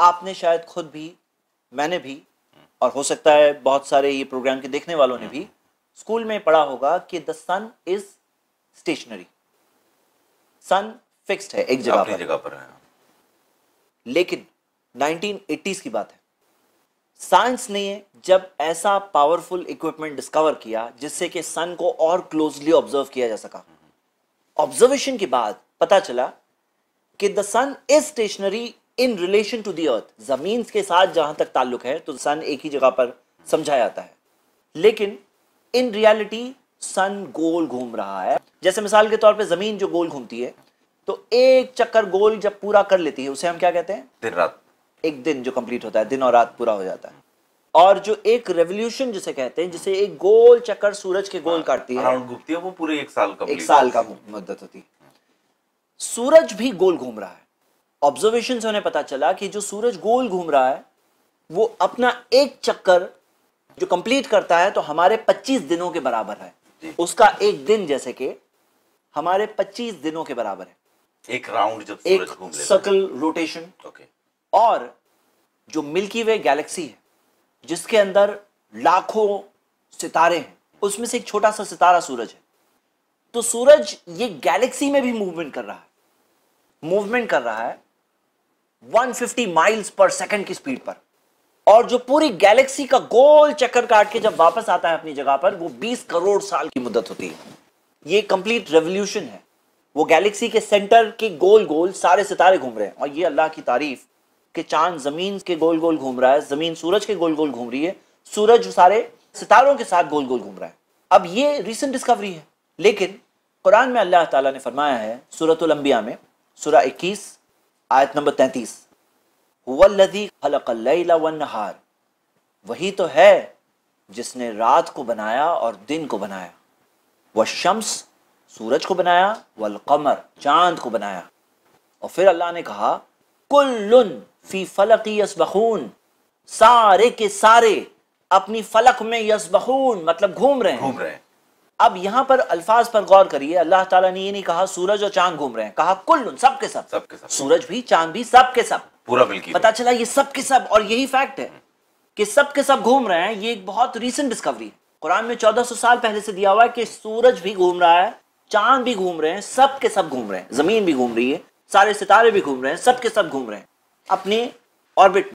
आपने शायद खुद भी मैंने भी और हो सकता है बहुत सारे ये प्रोग्राम के देखने वालों ने भी स्कूल में पढ़ा होगा कि the sun is stationary sun fixed है एक जगह पर जगह पर है लेकिन 1980s की बात है साइंस ने जब ऐसा पावरफुल इक्विपमेंट डिस्कवर किया जिससे कि सन को और क्लोजली ऑब्जर्व किया जा सका ऑब्जर्वेशन के बाद पता चला कि the sun is stationary in relation to the earth जमीन के साथ जहां तक ताल्लुक है तो सन एक ही जगह पर समझा जाता है लेकिन इन रियलिटी सन गोल घूम रहा है जैसे मिसाल के तौर पे जमीन जो गोल घूमती है तो एक चक्कर गोल जब पूरा कर लेती है उसे हम क्या कहते हैं दिन रात एक दिन जो कंप्लीट होता है दिन और रात पूरा हो जाता है और जो एक रेवोल्यूशन जिसे कहते हैं जिसे एक गोल चक्कर सूरज के गोल काटती है घूमती है वो पूरे एक साल का एक साल का मुद्दत होती है सूरज भी गोल घूम रहा है ऑब्जर्वेशन से उन्हें पता चला कि जो सूरज गोल घूम रहा है वो अपना एक चक्कर जो कंप्लीट करता है तो हमारे 25 दिनों के बराबर है उसका एक दिन जैसे कि हमारे 25 दिनों के बराबर है एक राउंड जब सूरज एक सकल रोटेशन ओके और जो मिल्की वे गैलेक्सी है जिसके अंदर लाखों सितारे हैं उसमें से एक छोटा सा सितारा सूरज है तो सूरज ये गैलेक्सी में भी मूवमेंट कर रहा है मूवमेंट कर रहा है 150 माइल्स पर सेकंड की स्पीड पर और जो पूरी गैलेक्सी का गोल चक्कर काट के जब वापस आता है अपनी जगह पर वो 20 करोड़ साल की मुद्दत होती है ये कंप्लीट रेवोल्यूशन है वो गैलेक्सी के सेंटर के गोल गोल सारे सितारे घूम रहे हैं और ये अल्लाह की तारीफ के चांद जमीन के गोल गोल घूम रहा है जमीन सूरज के गोल गोल घूम रही है सूरज सारे सितारों के साथ गोल गोल घूम रहा है अब ये रिसेंट डिस्कवरी है लेकिन कुरान में अल्लाह ताला ने फरमाया है सूरत में सूरा 21 आयत नंबर तैतीस हुवल्लजी खलक नहार वही तो है जिसने रात को बनाया और दिन को बनाया वह शम्स सूरज को बनाया वल कमर चांद को बनाया और फिर अल्लाह ने कहा कुल फी फलक यसबहून सारे के सारे अपनी फलक में यसबहून मतलब घूम रहे हैं घूम रहे हैं अब यहां पर अल्फाज पर गौर करिए अल्लाह ताला ने ये नहीं कहा सूरज और चांद घूम रहे हैं कहा कुल सब के सब सब के सब सूरज भी चांद भी सबके सब पूरा बिल्कुल पता चला ये सबके सब और यही फैक्ट है कि सब सब घूम रहे हैं ये एक बहुत रीसेंट डिस्कवरी है कुरान में चौदह साल पहले से दिया हुआ है कि सूरज भी घूम रहा है चांद भी घूम रहे हैं सबके सब घूम रहे हैं जमीन भी घूम रही है सारे सितारे भी घूम रहे हैं सबके सब घूम रहे हैं अपने ऑर्बिट